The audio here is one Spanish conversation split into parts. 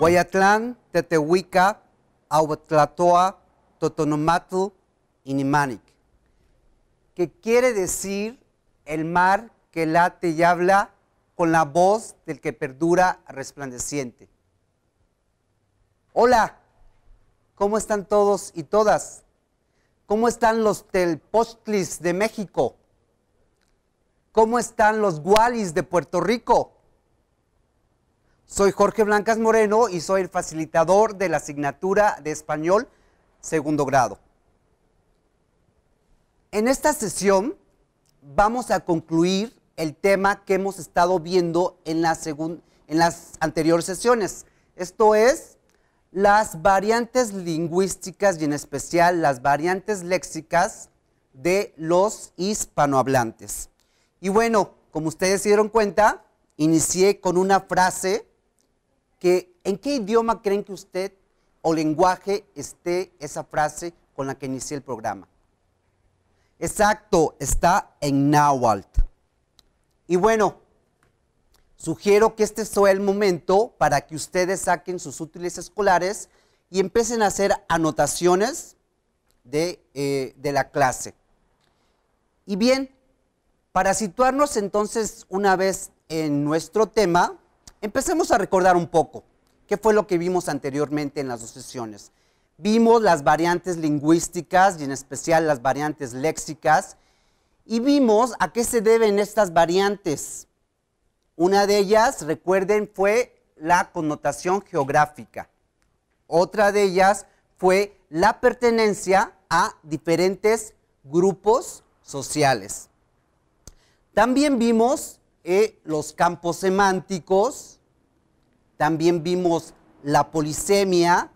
Guayatlán, Tetehuica, Aubatlatoa, Totonomatl y Nimanic. quiere decir el mar que late y habla con la voz del que perdura resplandeciente? Hola, ¿cómo están todos y todas? ¿Cómo están los telpostlis de México? ¿Cómo están los gualis de Puerto Rico? Soy Jorge Blancas Moreno y soy el facilitador de la asignatura de español segundo grado. En esta sesión vamos a concluir el tema que hemos estado viendo en, las anteriores sesiones. Esto es las variantes lingüísticas y en especial las variantes léxicas de los hispanohablantes. Y bueno, como ustedes se dieron cuenta, inicié con una frase en qué idioma creen que usted o lenguaje esté esa frase con la que inicié el programa. Exacto, está en náhuatl. Y bueno, sugiero que este sea el momento para que ustedes saquen sus útiles escolares y empiecen a hacer anotaciones de eh, la clase. Y bien, para situarnos entonces una vez en nuestro tema, Empecemos a recordar un poco qué fue lo que vimos anteriormente en las dos sesiones. Vimos las variantes lingüísticas y en especial las variantes léxicas y vimos a qué se deben estas variantes. Una de ellas, recuerden, fue la connotación geográfica. Otra de ellas fue la pertenencia a diferentes grupos sociales. También vimos eh, los campos semánticos, también vimos la polisemia,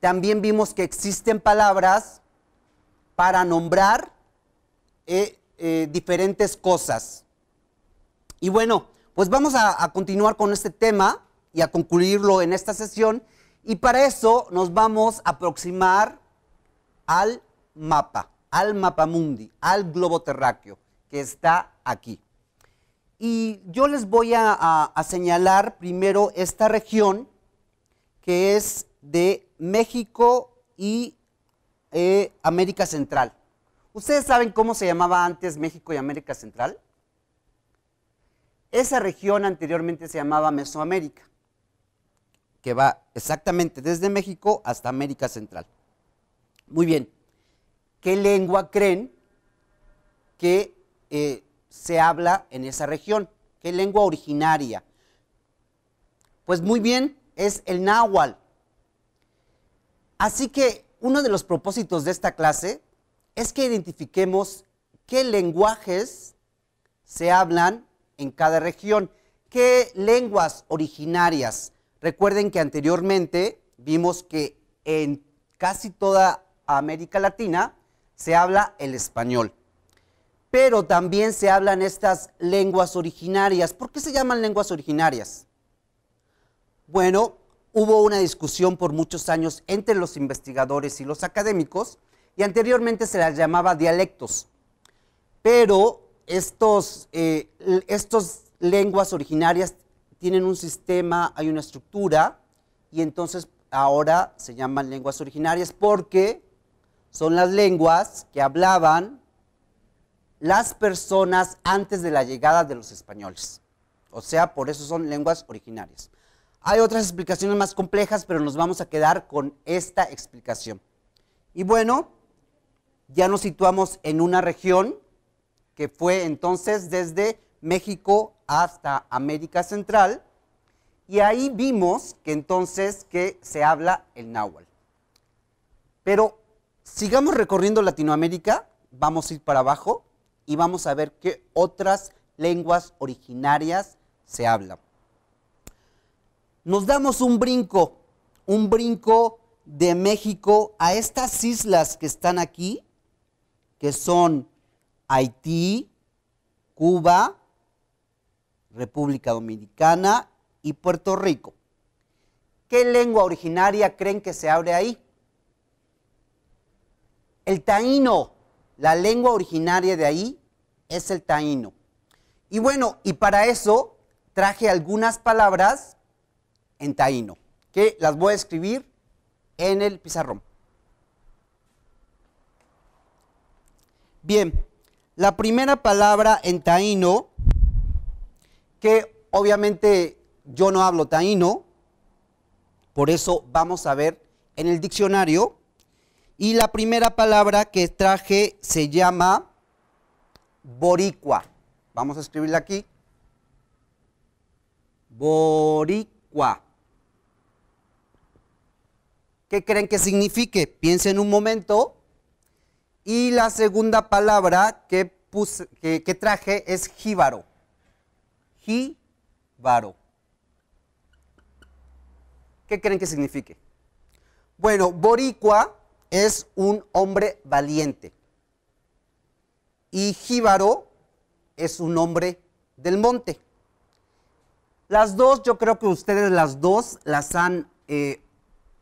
también vimos que existen palabras para nombrar eh, eh, diferentes cosas. Y bueno, pues vamos a, a continuar con este tema y a concluirlo en esta sesión. Y para eso nos vamos a aproximar al mapa, al mapamundi, al globo terráqueo que está aquí. Y yo les voy a, señalar primero esta región que es de México y eh, América Central. ¿Ustedes saben cómo se llamaba antes México y América Central? Esa región anteriormente se llamaba Mesoamérica, que va exactamente desde México hasta América Central. Muy bien, ¿qué lengua creen que eh, se habla en esa región? ¿Qué lengua originaria? Pues muy bien, es el náhuatl. Así que uno de los propósitos de esta clase es que identifiquemos qué lenguajes se hablan en cada región, qué lenguas originarias. Recuerden que anteriormente vimos que en casi toda América Latina se habla el español pero también se hablan estas lenguas originarias. ¿Por qué se llaman lenguas originarias? Bueno, hubo una discusión por muchos años entre los investigadores y los académicos, y anteriormente se las llamaba dialectos. Pero estas eh, lenguas originarias tienen un sistema, hay una estructura, y entonces ahora se llaman lenguas originarias porque son las lenguas que hablaban las personas antes de la llegada de los españoles. O sea, por eso son lenguas originarias. Hay otras explicaciones más complejas, pero nos vamos a quedar con esta explicación. Y bueno, ya nos situamos en una región que fue entonces desde México hasta América Central, y ahí vimos que entonces que se habla el náhuatl. Pero sigamos recorriendo Latinoamérica, vamos a ir para abajo, y vamos a ver qué otras lenguas originarias se hablan. Nos damos un brinco, un brinco de México a estas islas que están aquí, que son Haití, Cuba, República Dominicana y Puerto Rico. ¿Qué lengua originaria creen que se abre ahí? El taíno. La lengua originaria de ahí es el taíno. Y bueno, y para eso traje algunas palabras en taíno, que las voy a escribir en el pizarrón. Bien, la primera palabra en taíno, que obviamente yo no hablo taíno, por eso vamos a ver en el diccionario y la primera palabra que traje se llama boricua. Vamos a escribirla aquí. Boricua. ¿Qué creen que signifique? Piensen un momento. Y la segunda palabra que, traje es jíbaro. Jíbaro. ¿Qué creen que signifique? Bueno, boricua es un hombre valiente. Y Jíbaro es un hombre del monte. Las dos, yo creo que ustedes las dos las han eh,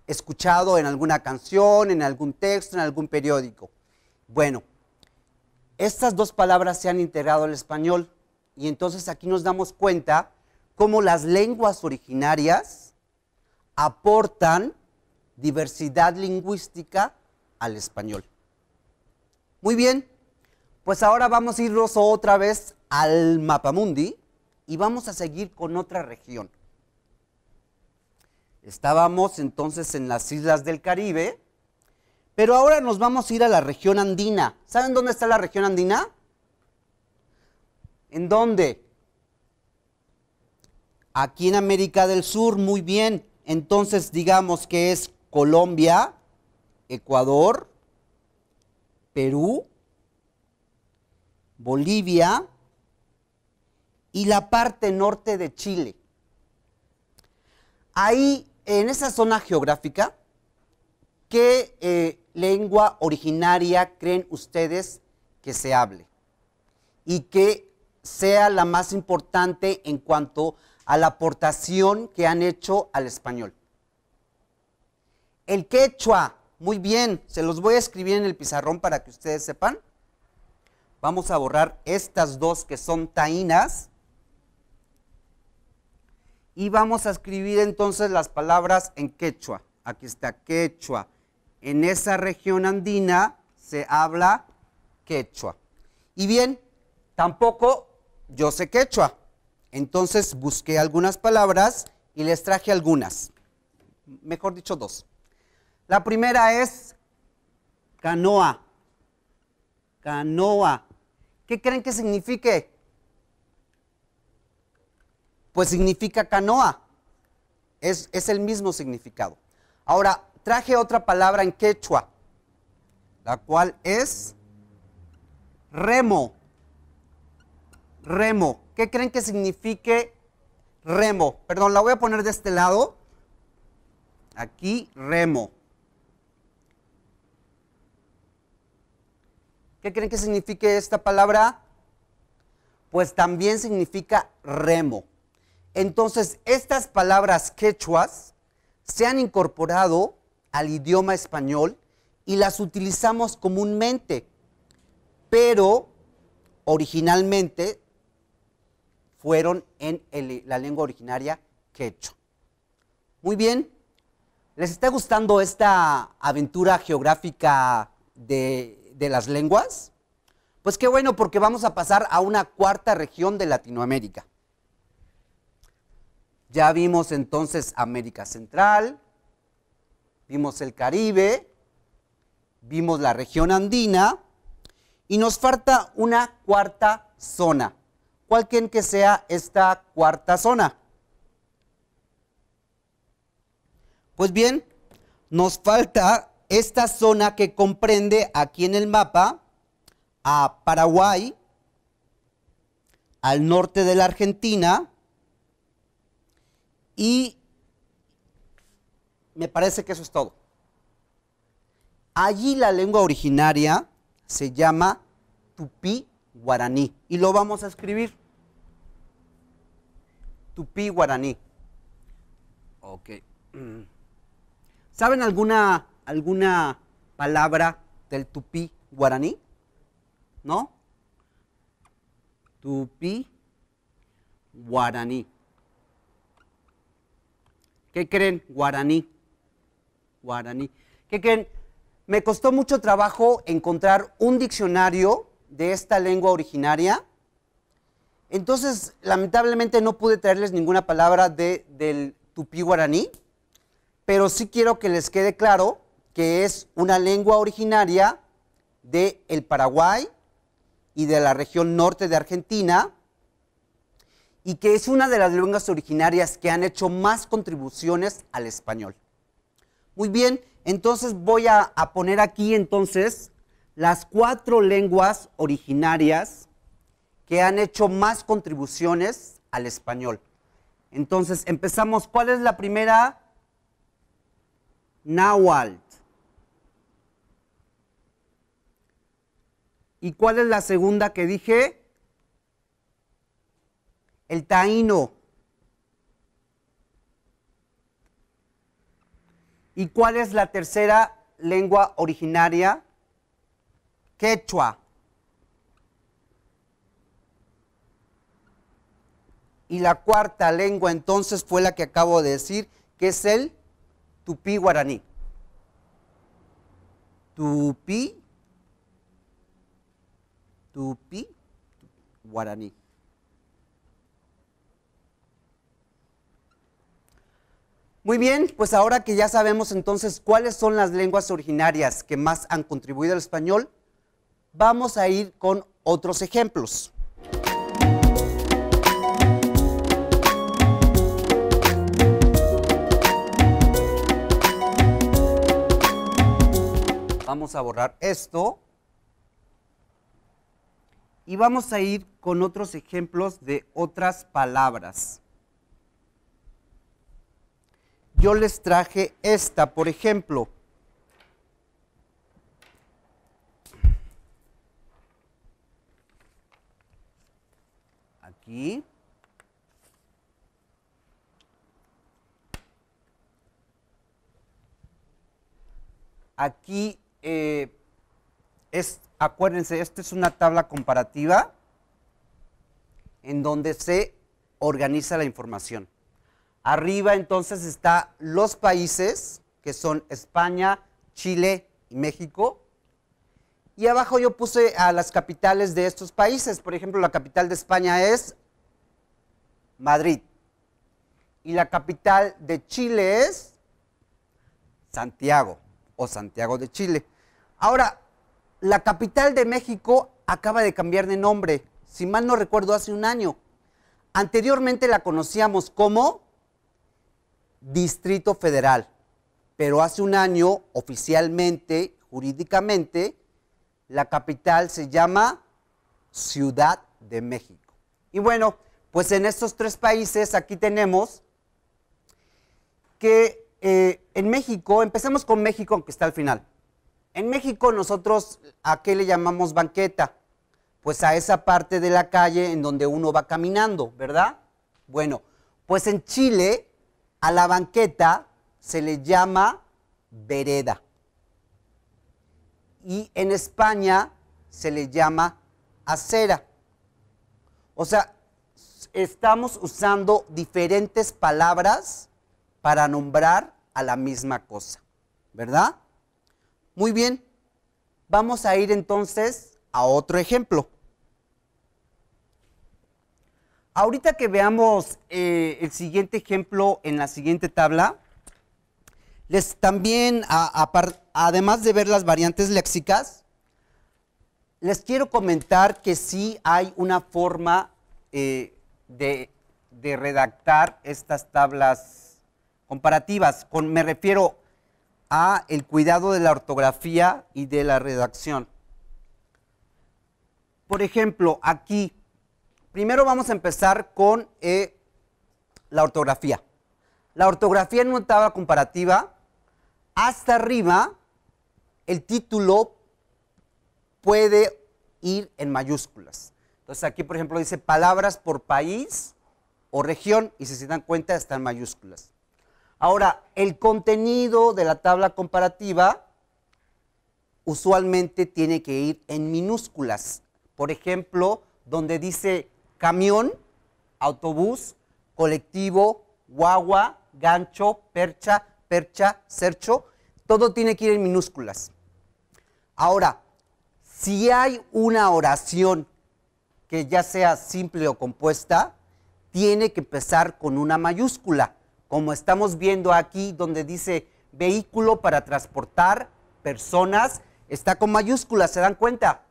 escuchado en alguna canción, en algún texto, en algún periódico. Bueno, estas dos palabras se han integrado al español y entonces aquí nos damos cuenta cómo las lenguas originarias aportan diversidad lingüística al español. Muy bien, pues ahora vamos a irnos otra vez al Mapamundi y vamos a seguir con otra región. Estábamos entonces en las islas del Caribe, pero ahora nos vamos a ir a la región andina. ¿Saben dónde está la región andina? ¿En dónde? Aquí en América del Sur, muy bien. Entonces digamos que es Colombia, Ecuador, Perú, Bolivia y la parte norte de Chile. Ahí, en esa zona geográfica, ¿qué eh, lengua originaria creen ustedes que se hable? Y que sea la más importante en cuanto a la aportación que han hecho al español. El quechua, muy bien, se los voy a escribir en el pizarrón para que ustedes sepan. Vamos a borrar estas dos que son taínas. Y vamos a escribir entonces las palabras en quechua. Aquí está quechua. En esa región andina se habla quechua. Y bien, tampoco yo sé quechua. Entonces busqué algunas palabras y les traje algunas. Mejor dicho, dos. La primera es canoa. Canoa. ¿Qué creen que signifique? Pues significa canoa. Es, el mismo significado. Ahora, traje otra palabra en quechua, la cual es remo. Remo. ¿Qué creen que signifique remo? Perdón, la voy a poner de este lado. Aquí, remo. ¿Qué creen que signifique esta palabra? Pues también significa remo. Entonces, estas palabras quechuas se han incorporado al idioma español y las utilizamos comúnmente, pero originalmente fueron en la lengua originaria quechua. Muy bien, ¿les está gustando esta aventura geográfica de de las lenguas? Pues qué bueno, porque vamos a pasar a una cuarta región de Latinoamérica. Ya vimos entonces América Central, vimos el Caribe, vimos la región andina y nos falta una cuarta zona. ¿Cuál que sea esta cuarta zona? Pues bien, nos falta esta zona que comprende aquí en el mapa a Paraguay, al norte de la Argentina y me parece que eso es todo. Allí la lengua originaria se llama tupí guaraní y lo vamos a escribir. Tupí guaraní. Ok. ¿Saben alguna alguna palabra del tupí guaraní? ¿No? Tupí guaraní. ¿Qué creen? Guaraní. Guaraní. ¿Qué creen? Me costó mucho trabajo encontrar un diccionario de esta lengua originaria. Entonces, lamentablemente no pude traerles ninguna palabra del tupí guaraní, pero sí quiero que les quede claro que es una lengua originaria del Paraguay y de la región norte de Argentina, y que es una de las lenguas originarias que han hecho más contribuciones al español. Muy bien, entonces voy a, poner aquí entonces las cuatro lenguas originarias que han hecho más contribuciones al español. Entonces empezamos, ¿cuál es la primera? Nahual. ¿Y cuál es la segunda que dije? El taíno. ¿Y cuál es la tercera lengua originaria? Quechua. Y la cuarta lengua entonces fue la que acabo de decir, que es el tupí guaraní. Tupí Tupi, guaraní. Muy bien, pues ahora que ya sabemos entonces cuáles son las lenguas originarias que más han contribuido al español, vamos a ir con otros ejemplos. Vamos a borrar esto. Y vamos a ir con otros ejemplos de otras palabras. Yo les traje esta, por ejemplo. Aquí. Aquí eh, es Acuérdense, esta es una tabla comparativa en donde se organiza la información. Arriba entonces están los países, que son España, Chile y México. Y abajo yo puse a las capitales de estos países. Por ejemplo, la capital de España es Madrid. Y la capital de Chile es Santiago o Santiago de Chile. Ahora, la capital de México acaba de cambiar de nombre, si mal no recuerdo, hace un año. Anteriormente la conocíamos como Distrito Federal, pero hace un año oficialmente, jurídicamente, la capital se llama Ciudad de México. Y bueno, pues en estos tres países aquí tenemos que eh, en México, empecemos con México, aunque está al final. En México nosotros, ¿a qué le llamamos banqueta? Pues a esa parte de la calle en donde uno va caminando, ¿verdad? Bueno, pues en Chile a la banqueta se le llama vereda. Y en España se le llama acera. O sea, estamos usando diferentes palabras para nombrar a la misma cosa, ¿verdad? Muy bien, vamos a ir entonces a otro ejemplo. Ahorita que veamos eh, el siguiente ejemplo en la siguiente tabla, les también, además de ver las variantes léxicas, les quiero comentar que sí hay una forma eh, de, redactar estas tablas comparativas. me refiero a el cuidado de la ortografía y de la redacción. Por ejemplo, aquí, primero vamos a empezar con eh, la ortografía. La ortografía en una comparativa, hasta arriba, el título puede ir en mayúsculas. Entonces aquí, por ejemplo, dice palabras por país o región y si se dan cuenta están mayúsculas. Ahora, el contenido de la tabla comparativa usualmente tiene que ir en minúsculas. Por ejemplo, donde dice camión, autobús, colectivo, guagua, gancho, percha, percha, cercho, todo tiene que ir en minúsculas. Ahora, si hay una oración que ya sea simple o compuesta, tiene que empezar con una mayúscula como estamos viendo aquí donde dice vehículo para transportar personas, está con mayúsculas, ¿se dan cuenta?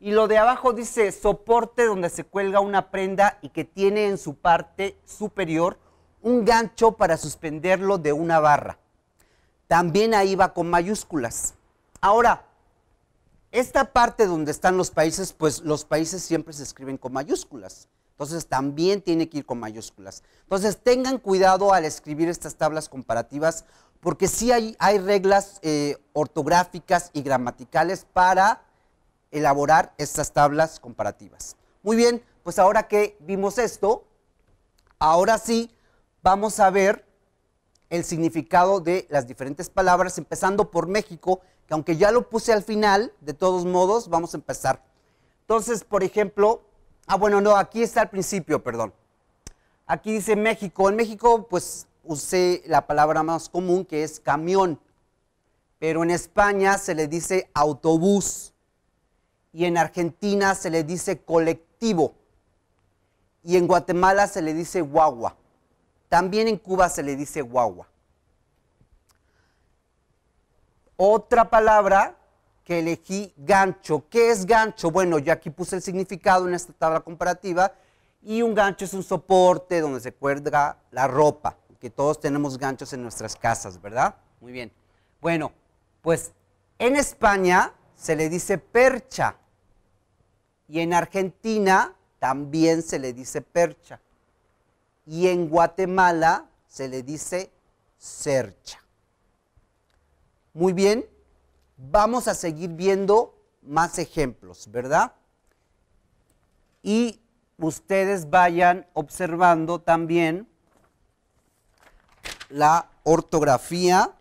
Y lo de abajo dice soporte donde se cuelga una prenda y que tiene en su parte superior un gancho para suspenderlo de una barra. También ahí va con mayúsculas. Ahora, esta parte donde están los países, pues los países siempre se escriben con mayúsculas. Entonces también tiene que ir con mayúsculas. Entonces tengan cuidado al escribir estas tablas comparativas porque sí hay, reglas eh, ortográficas y gramaticales para elaborar estas tablas comparativas. Muy bien, pues ahora que vimos esto, ahora sí vamos a ver el significado de las diferentes palabras, empezando por México, que aunque ya lo puse al final, de todos modos, vamos a empezar. Entonces, por ejemplo, Ah, bueno, no, aquí está al principio, perdón. Aquí dice México. En México, pues usé la palabra más común que es camión. Pero en España se le dice autobús. Y en Argentina se le dice colectivo. Y en Guatemala se le dice guagua. También en Cuba se le dice guagua. Otra palabra que elegí gancho. ¿Qué es gancho? Bueno, yo aquí puse el significado en esta tabla comparativa y un gancho es un soporte donde se cuelga la ropa, que todos tenemos ganchos en nuestras casas, ¿verdad? Muy bien. Bueno, pues en España se le dice percha y en Argentina también se le dice percha y en Guatemala se le dice cercha. Muy bien, vamos a seguir viendo más ejemplos, ¿verdad? Y ustedes vayan observando también la ortografía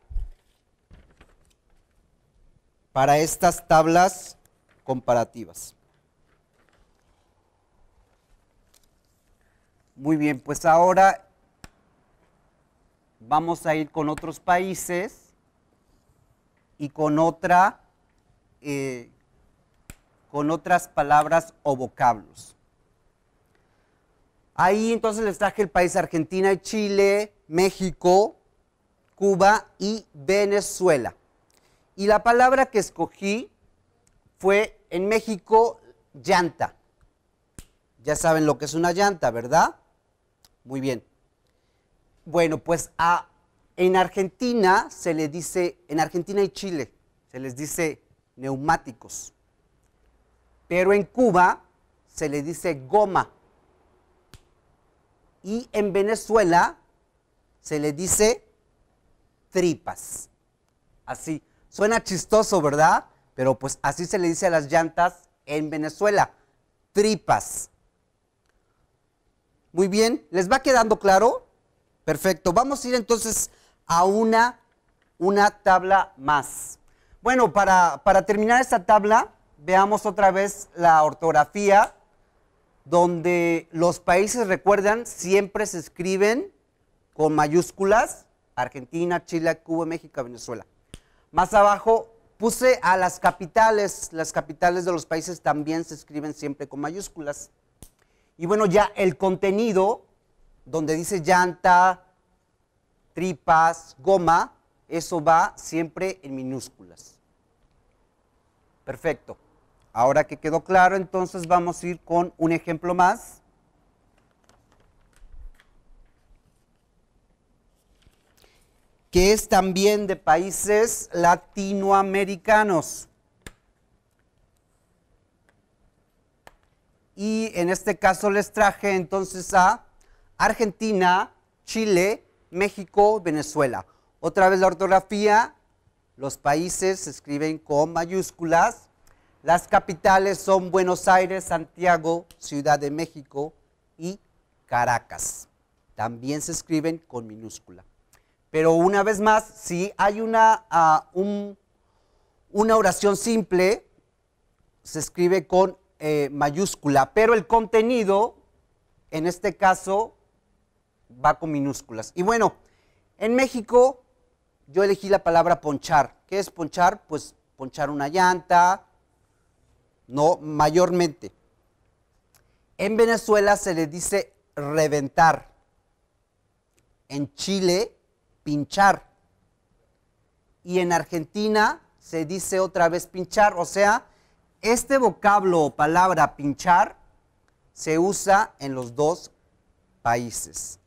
para estas tablas comparativas. Muy bien, pues ahora vamos a ir con otros países y con otra, eh, con otras palabras o vocablos. Ahí entonces les traje el país Argentina y Chile, México, Cuba y Venezuela. Y la palabra que escogí fue en México llanta. Ya saben lo que es una llanta, ¿verdad? Muy bien. Bueno, pues a en Argentina se le dice, en Argentina y Chile se les dice neumáticos, pero en Cuba se le dice goma y en Venezuela se le dice tripas. Así, suena chistoso, ¿verdad? Pero pues así se le dice a las llantas en Venezuela, tripas. Muy bien, ¿les va quedando claro? Perfecto, vamos a ir entonces a una, una tabla más. Bueno, para, para terminar esta tabla, veamos otra vez la ortografía, donde los países, recuerdan, siempre se escriben con mayúsculas, Argentina, Chile, Cuba, México, Venezuela. Más abajo puse a las capitales, las capitales de los países también se escriben siempre con mayúsculas. Y bueno, ya el contenido, donde dice llanta, tripas, goma, eso va siempre en minúsculas. Perfecto. Ahora que quedó claro, entonces vamos a ir con un ejemplo más. que es también de países latinoamericanos. Y en este caso les traje entonces a Argentina, Chile, México, Venezuela. Otra vez la ortografía, los países se escriben con mayúsculas. Las capitales son Buenos Aires, Santiago, Ciudad de México y Caracas. También se escriben con minúscula. Pero una vez más, si hay una, ah, una oración simple, se escribe con eh, mayúscula, pero el contenido, en este caso, va con minúsculas. Y bueno, en México yo elegí la palabra ponchar. ¿Qué es ponchar? Pues ponchar una llanta, no, mayormente. En Venezuela se le dice reventar. En Chile, pinchar. Y en Argentina se dice otra vez pinchar. O sea, este vocablo o palabra pinchar se usa en los dos países.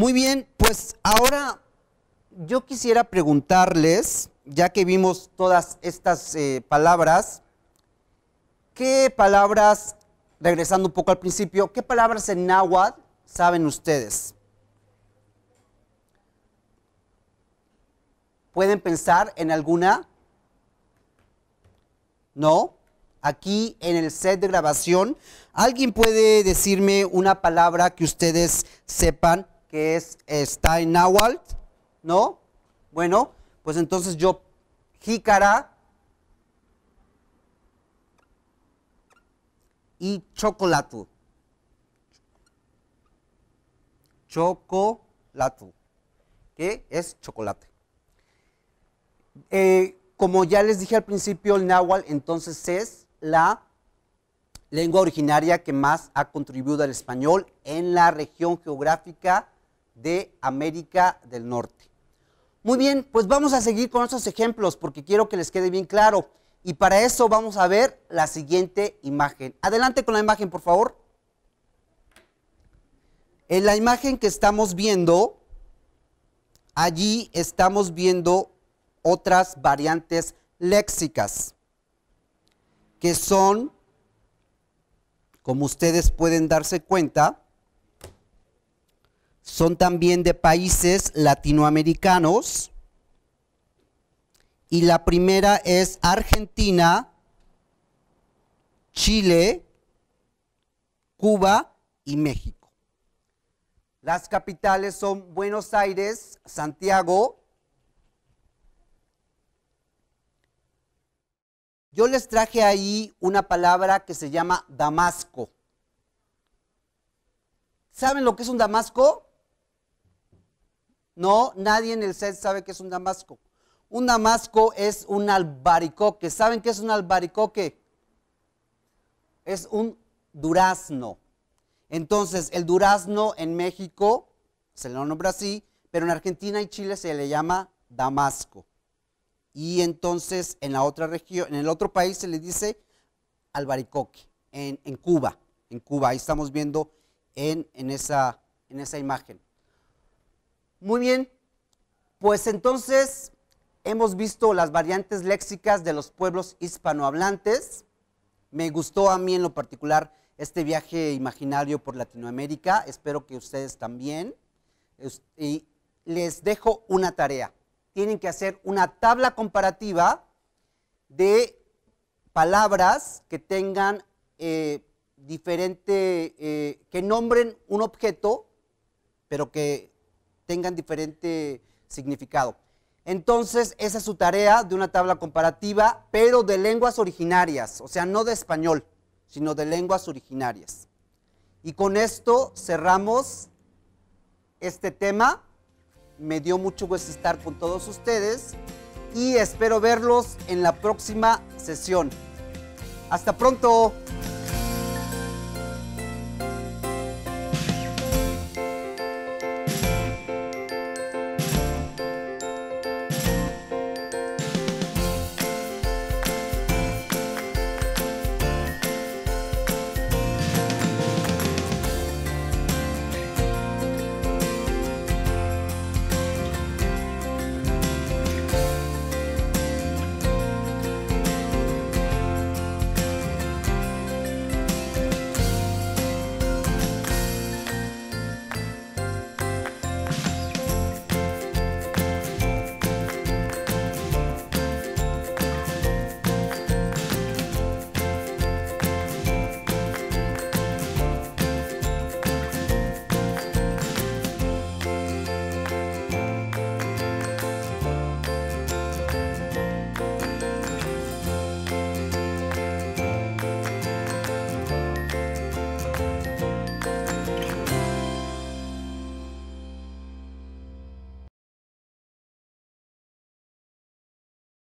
Muy bien, pues ahora yo quisiera preguntarles, ya que vimos todas estas eh, palabras, ¿qué palabras, regresando un poco al principio, qué palabras en náhuatl saben ustedes? ¿Pueden pensar en alguna? ¿No? Aquí en el set de grabación, ¿alguien puede decirme una palabra que ustedes sepan que es, está en náhuatl, ¿no? Bueno, pues entonces yo, jícara y chocolate. Chocolatu, que es chocolate. Eh, como ya les dije al principio, el náhuatl entonces es la lengua originaria que más ha contribuido al español en la región geográfica de América del Norte. Muy bien, pues vamos a seguir con estos ejemplos porque quiero que les quede bien claro. Y para eso vamos a ver la siguiente imagen. Adelante con la imagen, por favor. En la imagen que estamos viendo, allí estamos viendo otras variantes léxicas, que son, como ustedes pueden darse cuenta, son también de países latinoamericanos. Y la primera es Argentina, Chile, Cuba y México. Las capitales son Buenos Aires, Santiago. Yo les traje ahí una palabra que se llama Damasco. ¿Saben lo que es un Damasco? No, nadie en el set sabe que es un damasco. Un damasco es un albaricoque. ¿Saben qué es un albaricoque? Es un durazno. Entonces, el durazno en México se lo nombra así, pero en Argentina y Chile se le llama damasco. Y entonces en la otra región, en el otro país se le dice albaricoque, en, Cuba. En Cuba, ahí estamos viendo en esa imagen. Muy bien, pues entonces hemos visto las variantes léxicas de los pueblos hispanohablantes. Me gustó a mí en lo particular este viaje imaginario por Latinoamérica. Espero que ustedes también. Y les dejo una tarea. Tienen que hacer una tabla comparativa de palabras que tengan eh, diferente, eh, que nombren un objeto, pero que tengan diferente significado. Entonces, esa es su tarea de una tabla comparativa, pero de lenguas originarias, o sea, no de español, sino de lenguas originarias. Y con esto cerramos este tema. Me dio mucho gusto estar con todos ustedes y espero verlos en la próxima sesión. Hasta pronto.